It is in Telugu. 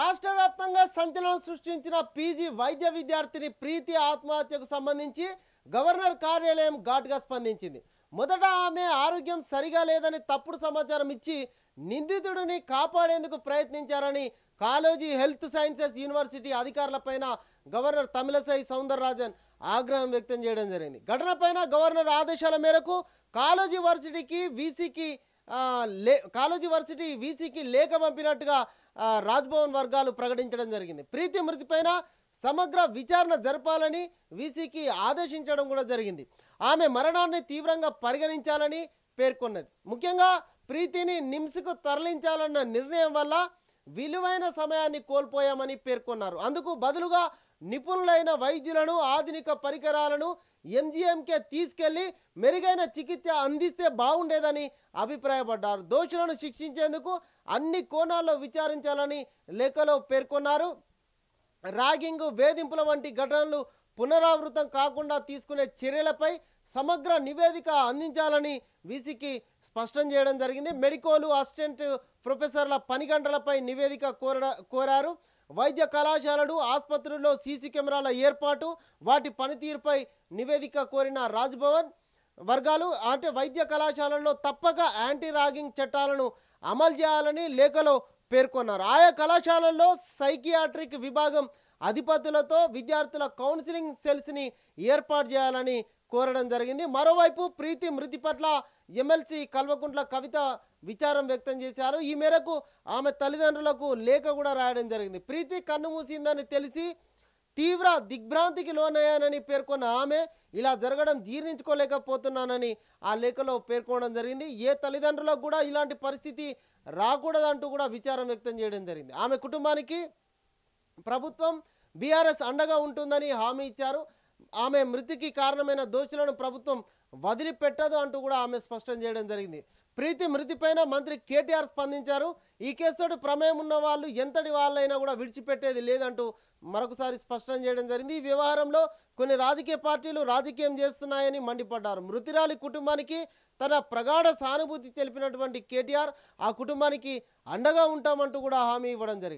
రాష్ట్ర వ్యాప్తంగా సంచలనం సృష్టించిన పీజీ వైద్య విద్యార్థిని ప్రీతి ఆత్మహత్యకు సంబంధించి గవర్నర్ కార్యాలయం ఘాటుగా స్పందించింది మొదట ఆమె ఆరోగ్యం సరిగా లేదని తప్పుడు సమాచారం ఇచ్చి నిందితుడిని కాపాడేందుకు ప్రయత్నించారని కాలేజీ హెల్త్ సైన్సెస్ యూనివర్సిటీ అధికారులపైన గవర్నర్ తమిళసై సౌందరరాజన్ ఆగ్రహం వ్యక్తం చేయడం జరిగింది ఘటనపైన గవర్నర్ ఆదేశాల మేరకు కాలేజీ వర్సిటీకి వీసీకి లే కాలేజీ వర్సిటీ వీసీకి లేఖ పంపినట్టుగా రాజ్భవన్ వర్గాలు ప్రకటించడం జరిగింది ప్రీతి మృతిపైన సమగ్ర విచారణ జరపాలని వీసీకి ఆదేశించడం కూడా జరిగింది ఆమె మరణాన్ని తీవ్రంగా పరిగణించాలని పేర్కొన్నది ముఖ్యంగా ప్రీతిని నిమ్స్కు తరలించాలన్న నిర్ణయం వల్ల విలువైన సమయాన్ని కోల్పోయామని పేర్కొన్నారు అందుకు బదులుగా నిపుణులైన వైద్యులను ఆధునిక పరికరాలను ఎంజీఎంకే తీసుకెళ్లి మెరుగైన చికిత్స అందిస్తే బాగుండేదని అభిప్రాయపడ్డారు దోషులను శిక్షించేందుకు అన్ని కోణాల్లో విచారించాలని లేఖలో పేర్కొన్నారు రాగింగ్ వేధింపుల వంటి ఘటనలు పునరావృతం కాకుండా తీసుకునే చర్యలపై సమగ్ర నివేదిక అందించాలని వీసీకి స్పష్టం చేయడం జరిగింది మెడికోలు అసిస్టెంట్ ప్రొఫెసర్ల పని గంటలపై నివేదిక కోర కోరారు వైద్య కళాశాలలు ఆసుపత్రుల్లో సీసీ కెమెరాల ఏర్పాటు వాటి పనితీరుపై నివేదిక కోరిన రాజ్భవన్ వర్గాలు అంటే వైద్య కళాశాలల్లో తప్పక యాంటీ రాగింగ్ చట్టాలను అమలు చేయాలని లేఖలో పేర్కొన్నారు ఆయా కళాశాలల్లో సైకియాట్రిక్ విభాగం అధిపతులతో విద్యార్థుల కౌన్సిలింగ్ సెల్స్ని ఏర్పాటు చేయాలని కోరడం జరిగింది మరోవైపు ప్రీతి మృతి పట్ల ఎమ్మెల్సీ కల్వకుంట్ల కవిత విచారం వ్యక్తం చేశారు ఈ మేరకు ఆమె తల్లిదండ్రులకు లేఖ కూడా రాయడం జరిగింది ప్రీతి కన్ను మూసిందని తెలిసి తీవ్ర దిగ్భ్రాంతికి లోనయ్యానని పేర్కొన్న ఆమె ఇలా జరగడం జీర్ణించుకోలేకపోతున్నానని ఆ లేఖలో పేర్కొనడం జరిగింది ఏ తల్లిదండ్రులకు కూడా ఇలాంటి పరిస్థితి రాకూడదంటూ కూడా విచారం వ్యక్తం చేయడం జరిగింది ఆమె కుటుంబానికి ప్రభుత్వం బీఆర్ఎస్ అండగా ఉంటుందని హామీ ఇచ్చారు ఆమె మృతికి కారణమైన దోషులను ప్రభుత్వం వదిలిపెట్టదు అంటూ కూడా ఆమె స్పష్టం చేయడం జరిగింది ప్రీతి మృతిపైన మంత్రి కేటీఆర్ స్పందించారు ఈ కేసుతో ప్రమేయం ఉన్న వాళ్ళు ఎంతటి వాళ్ళైనా కూడా విడిచిపెట్టేది లేదంటూ మరొకసారి స్పష్టం చేయడం జరిగింది ఈ వ్యవహారంలో కొన్ని రాజకీయ పార్టీలు రాజకీయం చేస్తున్నాయని మండిపడ్డారు మృతిరాలి కుటుంబానికి తన ప్రగాఢ సానుభూతి తెలిపినటువంటి కేటీఆర్ ఆ కుటుంబానికి అండగా ఉంటామంటూ కూడా హామీ ఇవ్వడం జరిగింది